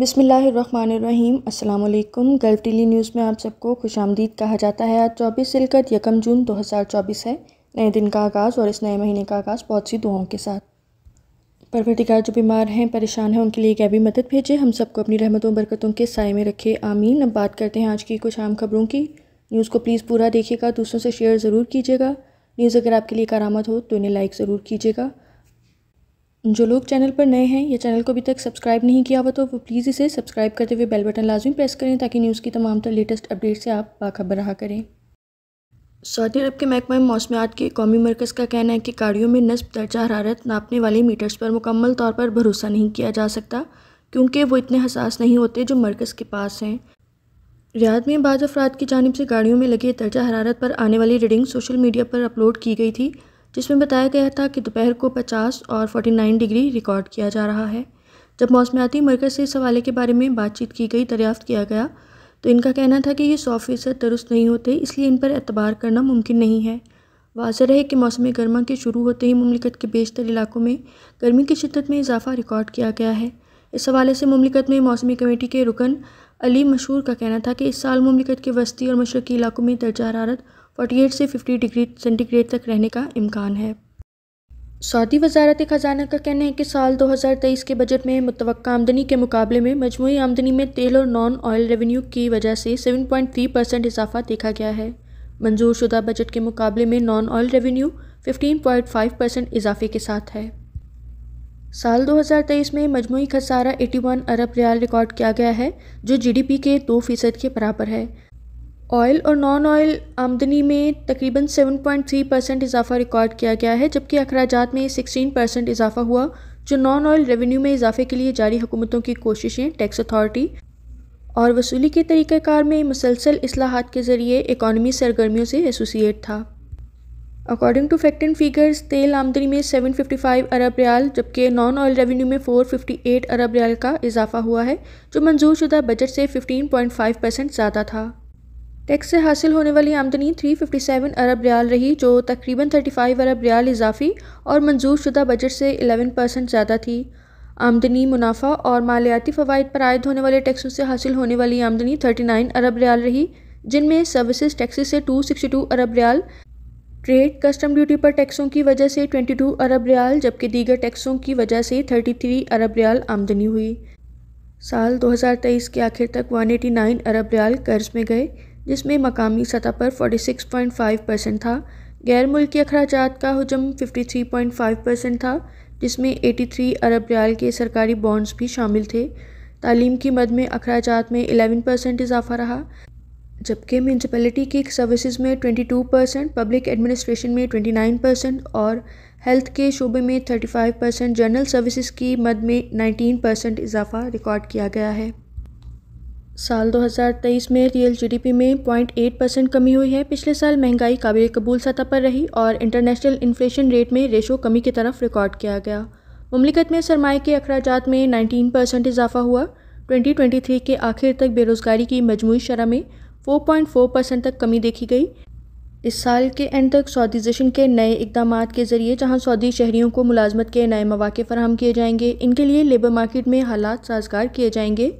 बिसमीम् अल्लाम gulf daily news में आप सबको खुश आमदीद कहा जाता है आज चौबीस सिलकत यकम जून 2024 है नए दिन का आगाज़ और इस नए महीने का आगाज़ बहुत सी दुआओं के साथ परवरदिगार जो बीमार हैं परेशान हैं उनके लिए गैबी मदद भेजे हम सबको अपनी रहमतों बरकतों के साय में रखे आमीन अब बात करते हैं आज की कुछ आम खबरों की न्यूज़ को प्लीज़ पूरा देखिएगा दूसरों से शेयर ज़रूर कीजिएगा न्यूज़ अगर आपके लिए कारामद हो तो इन्हें लाइक ज़रूर कीजिएगा जो लोग चैनल पर नए हैं या चैनल को अभी तक सब्सक्राइब नहीं किया हुआ तो वो प्लीज़ इसे सब्सक्राइब करते हुए बेल बटन लाजमी प्रेस करें ताकि न्यूज़ की तमाम तर लेटेस्ट अपडेट से आप बाखबर रहा करें सऊदी अरब के महकमा मौसमियात के कौमी मरकज़ का कहना है कि गाड़ियों में नस्ब दर्जा हरारत नापने वाले मीटर्स पर मुकम्मल तौर पर भरोसा नहीं किया जा सकता क्योंकि वो इतने हसास नहीं होते जो मरकज़ के पास हैं रियाद में बाज अफराद की जानब से गाड़ियों में लगे दर्जा हरारत पर आने वाली रीडिंग सोशल मीडिया पर अपलोड की गई थी जिसमें बताया गया था कि दोपहर को 50 और 49 डिग्री रिकॉर्ड किया जा रहा है जब मौसमियाती मरकज़ से इस हवाले के बारे में बातचीत की गई दरियाफ़्त किया गया तो इनका कहना था कि ये सौ फ़ीसद दुरुस्त नहीं होते इसलिए इन पर एतबार करना मुमकिन नहीं है वाज है कि मौसम गर्मा के शुरू होते ही ममलिकत के बेशतर इलाकों में गर्मी की शिदत में इजाफा रिकॉर्ड किया गया है इस हवाले से ममलिकत में मौसमी कमेटी के रुकन अली मशहूर का कहना था कि इस साल ममलिकत के वस्ती और मशरकी इलाकों में दर्जा हरारत 48 से 50 डिग्री सेंटीग्रेड तक रहने का इम्कान है सऊदी वजारत ख़जाना का कहना है कि साल 2023 के बजट में मुतव आमदनी के मुकाबले में मजमू आमदनी में तेल और नॉन ऑयल रेवेन्यू की वजह से 7.3 परसेंट इजाफा देखा गया है मंजूर शुदा बजट के मुकाबले में नॉन ऑयल रेवेन्यू 15.5 परसेंट इजाफे के साथ है साल 2023 में मजमू खसारा 81 अरब रियाल रिकॉर्ड किया गया है जो जीडीपी के दो फ़ीसद के बराबर है ऑयल और नॉन ऑयल आमदनी में तकरीबन 7.3 परसेंट इजाफा रिकॉर्ड किया गया है जबकि अखराज में 16 परसेंट इजाफा हुआ जो नॉन ऑयल रेवेन्यू में इजाफे के लिए जारी हुकूमतों की कोशिशें टैक्स अथॉरिटी और वसूली के तरीक़ार में मुसलसल असलाहत के ज़रिए इकानमी सरगर्मियों से एसोसिएट था according to fact and figures तेल आमदनी में 755 अरब रियाल जबकि नॉन ऑयल रेवेन्यू में 458 अरब रियाल का इजाफा हुआ है जो मंजूर शुदा बजट से 15.5 परसेंट ज़्यादा था टैक्स से हासिल होने वाली आमदनी 357 अरब रियाल रही जो तकरीबन 35 अरब रियाल इजाफी और मंजूर शुदा बजट से 11 परसेंट ज़्यादा थी आमदनी मुनाफा और मालियाती फ़वाद पर आयद होने वाले टैक्सों से हासिल होने वाली आमदनी 39 अरब रियाल रही जिनमें सर्विसेज टैक्सेस से 262 अरब रियाल ट्रेड कस्टम ड्यूटी पर टैक्सों की वजह से टू अरब रियाल जबकि दीगर टैक्सों की वजह से थ्री अरब रियाल आमदनी हुई साल तेईस के आखिर तक नाइन अरब रियाल कर्ज में गए जिसमें मकामी सतह पर 46.5 परसेंट था गैर मुल्की अखराज का हजम 53.5 परसेंट था जिसमें 83 अरब रियाल के सरकारी बॉन्ड्स भी शामिल थे तालीम की मद में अखराज में 11 परसेंट इजाफा रहा जबकि म्यूनसिपलिटी की सर्विसेज में 22 परसेंट पब्लिक एडमिनिस्ट्रेशन में 29 परसेंट और हेल्थ के शोबे में 35 परसेंट जनरल सर्विसेज की मद में 19 परसेंट इजाफा रिकॉर्ड किया गया है साल 2023 में रियल जीडीपी में 0.8 परसेंट कमी हुई है पिछले साल महंगाई काबिल कबूल सतह पर रही और इंटरनेशनल इन्फ्लेशन रेट में रेशो कमी की तरफ रिकॉर्ड किया गया ममलिकत में सरमाए के अखराज में 19 परसेंट इजाफा हुआ 2023 के आखिर तक बेरोज़गारी की मजमू शरह में 4.4 परसेंट तक कमी देखी गई इस साल के एंड तक सऊदीजेशन के नए इकदाम के ज़रिए जहां सऊदी शहरीों को मुलाजमत के नए मौाक़े फराहम किए जाएंगे इनके लिए लेबर मार्केट में हालात साजगार किए जाएंगे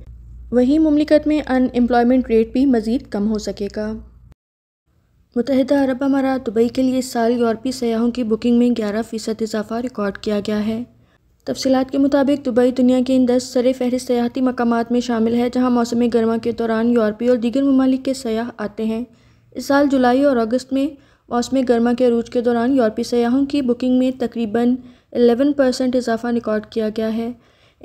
वहीं ममलिकत में अनएम्प्लॉयमेंट रेट भी मज़ीद कम हो सकेगा मुतहदा अरब अमारा दुबई के लिए इस साल यूरोपी सयाहों की बुकिंग में ग्यारह फ़ीसद इजाफा रिकॉर्ड किया गया है तफसीत के मुताबिक दुबई दुनिया के इन दस सर फहरिस्त सयाहती मकाम में शामिल है जहाँ मौसम गर्मा के दौरान यूरोपी और दीगर ममालिक के सयाह आते हैं इस साल जुलाई और अगस्त में मौसम गर्मा के अरूज के दौरान यूरोपी सयाहों की बुकिंग में तकरीबन एलेवन परसेंट इजाफा रिकॉर्ड किया गया है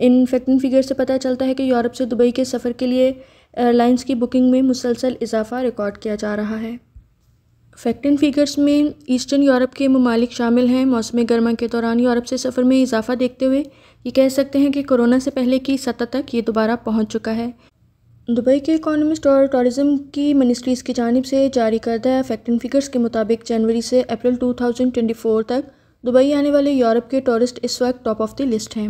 इन फैक्ट एंड फिगर से पता चलता है कि यूरोप से दुबई के सफ़र के लिए एयरलाइंस की बुकिंग में मुसलसल इजाफा रिकॉर्ड किया जा रहा है फैक्ट एंड फिगर्स में ईस्टर्न यूरोप के ममालिक शामिल हैं मौसम गर्मा के दौरान यूरोप से सफ़र में इजाफा देखते हुए ये कह सकते हैं कि कोरोना से पहले की सतह तक ये दोबारा पहुँच चुका है दुबई के इकोनॉमिस्ट और टूरिज़्म की मिनिस्ट्रीज़ की जानब से जारी करदा फैक्ट एंड फिगर्स के मुताबिक जनवरी से अप्रैल 2024 तक दुबई आने वाले यूरोप के टूरिस्ट इस वक्त टॉप ऑफ द लिस्ट हैं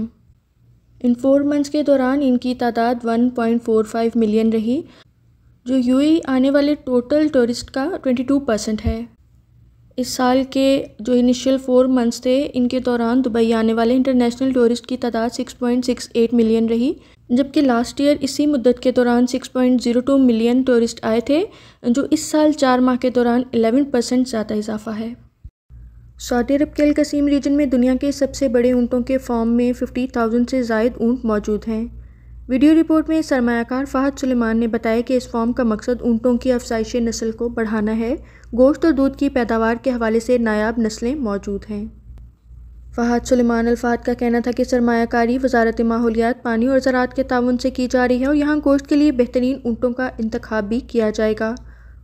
इन फोर मंथ्स के दौरान इनकी तादाद 1.45 मिलियन रही जो यूएई आने वाले टोटल टूरिस्ट का 22 परसेंट है इस साल के जो इनिशियल फोर मंथ्स थे इनके दौरान दुबई आने वाले इंटरनेशनल टूरिस्ट की तादाद 6.68 मिलियन रही जबकि लास्ट ईयर इसी मुद्दत के दौरान 6.02 मिलियन टूरिस्ट आए थे जो इस साल चार माह के दौरान 11 परसेंट ज़्यादा इजाफा है सऊदी अरब के अलकसीम रीजन में दुनिया के सबसे बड़े ऊँटों के फॉर्म में 50,000 से जायद ऊँट मौजूद हैं वीडियो रिपोर्ट में सरमाकार फ़ाहद सुलेमान ने बताया कि इस फॉर्म का मकसद ऊँटों की अफसाइश नस्ल को बढ़ाना है गोश्त और दूध की पैदावार के हवाले से नायाब नस्लें मौजूद हैं फ़हद सलेमान अलफात का कहना था कि सरमाकारी वजारत माहौलियात पानी और ज़रात के ताउन से की जा रही है और यहाँ गोश्त के लिए बेहतरीन ऊँटों का इंतखा भी किया जाएगा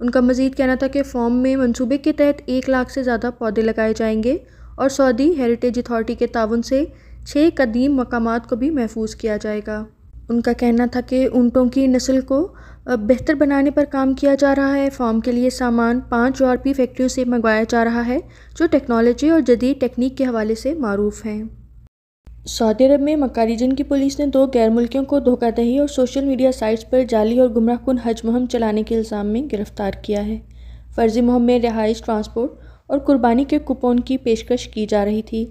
उनका मज़ीद कहना था कि फ़ॉर्म में मनसूबे के तहत एक लाख से ज़्यादा पौधे लगाए जाएंगे और सऊदी हेरिटेज अथॉरिटी के ताउन से छः कदीम मकाम को भी महफूज किया जाएगा उनका कहना था कि ऊँटों की नस्ल को बेहतर बनाने पर काम किया जा रहा है फॉर्म के लिए सामान पाँच यूरोपी फैक्ट्रियों से मंगवाया जा रहा है जो टेक्नोलॉजी और जदीद टेक्निक के हवाले से मरूफ़ हैं सऊदी अरब में मक्का रीजन की पुलिस ने दो गैर मुल्कियों को धोखाधही और सोशल मीडिया साइट्स पर जाली और गुमराहकुन हज मुहम चलाने के इल्ज़ाम में गिरफ्तार किया है फर्जी मुहम में रिहाइश ट्रांसपोर्ट और कुर्बानी के कुपोन की पेशकश की जा रही थी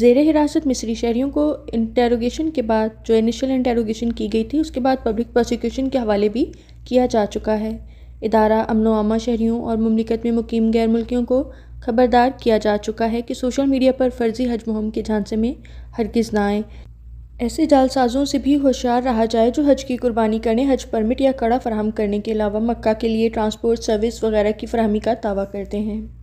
जेर हिरासत मिस्री शहरीों को इंटेरोगेशन के बाद जो इनिशियल इंटेरोगेशन की गई थी उसके बाद पब्लिक प्रोसिक्यूशन के हवाले भी किया जा चुका है इदारा अमनो अमा शहरीों और ममलिकत में मुकीम गैर मुल्कियों को खबरदार किया जा चुका है कि सोशल मीडिया पर फर्जी हज मुहम के झांसे में हरगिज़ ना आए ऐसे जालसाजों से भी होशियार रहा जाए जो हज की कुर्बानी करने हज परमिट या कड़ा फराहम करने के अलावा मक्का के लिए ट्रांसपोर्ट सर्विस वगैरह की फरहमी का दावा करते हैं